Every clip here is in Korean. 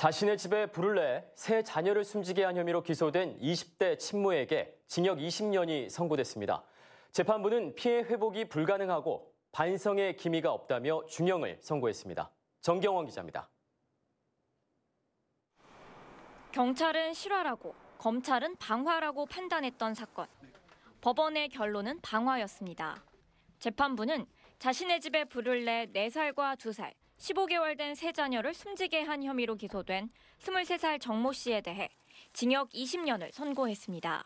자신의 집에 불을 내세 자녀를 숨지게 한 혐의로 기소된 20대 친모에게 징역 20년이 선고됐습니다. 재판부는 피해 회복이 불가능하고 반성의 기미가 없다며 중형을 선고했습니다. 정경원 기자입니다. 경찰은 실화라고 검찰은 방화라고 판단했던 사건. 법원의 결론은 방화였습니다. 재판부는 자신의 집에 불을 내 4살과 2살, 15개월 된 세 자녀를 숨지게 한 혐의로 기소된 23살 정모 씨에 대해 징역 20년을 선고했습니다.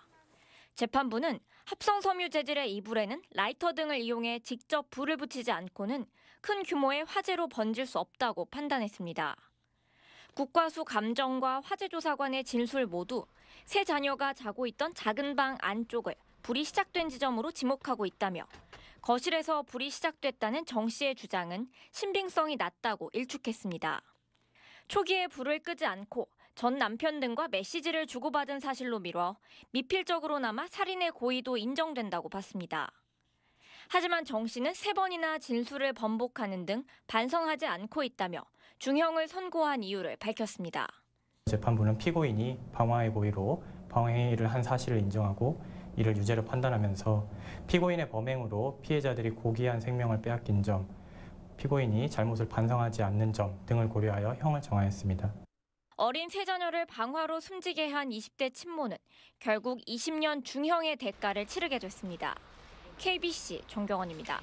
재판부는 합성 섬유 재질의 이불에는 라이터 등을 이용해 직접 불을 붙이지 않고는 큰 규모의 화재로 번질 수 없다고 판단했습니다. 국과수 감정과 화재조사관의 진술 모두 세 자녀가 자고 있던 작은 방 안쪽을 불이 시작된 지점으로 지목하고 있다며 거실에서 불이 시작됐다는 정 씨의 주장은 신빙성이 낮다고 일축했습니다. 초기에 불을 끄지 않고 전 남편 등과 메시지를 주고받은 사실로 미뤄 미필적으로나마 살인의 고의도 인정된다고 봤습니다. 하지만 정 씨는 세 번이나 진술을 번복하는 등 반성하지 않고 있다며 중형을 선고한 이유를 밝혔습니다. 재판부는 피고인이 방화의 고의로 방해를 한 사실을 인정하고 이를 유죄로 판단하면서 피고인의 범행으로 피해자들이 고귀한 생명을 빼앗긴 점, 피고인이 잘못을 반성하지 않는 점 등을 고려하여 형을 정하였습니다. 어린 세 자녀를 방화로 숨지게 한 20대 친모는 결국 20년 중형의 대가를 치르게 됐습니다. KBC 정경원입니다.